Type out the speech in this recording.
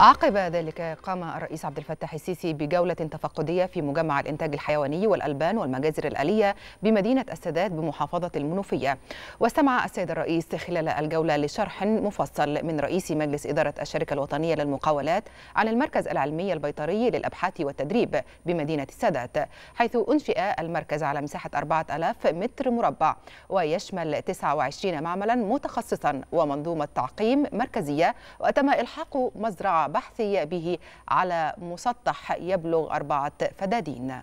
عقب ذلك قام الرئيس عبد الفتاح السيسي بجولة تفقدية في مجمع الإنتاج الحيواني والألبان والمجازر الآلية بمدينة السادات بمحافظة المنوفية واستمع السيد الرئيس خلال الجولة لشرح مفصل من رئيس مجلس إدارة الشركة الوطنية للمقاولات عن المركز العلمي البيطري للأبحاث والتدريب بمدينة السادات حيث أنشئ المركز على مساحة 4000 متر مربع ويشمل 29 معملا متخصصا ومنظومة تعقيم مركزية وتم إلحاق مزرعة بحث به على مسطح يبلغ أربعة فدادين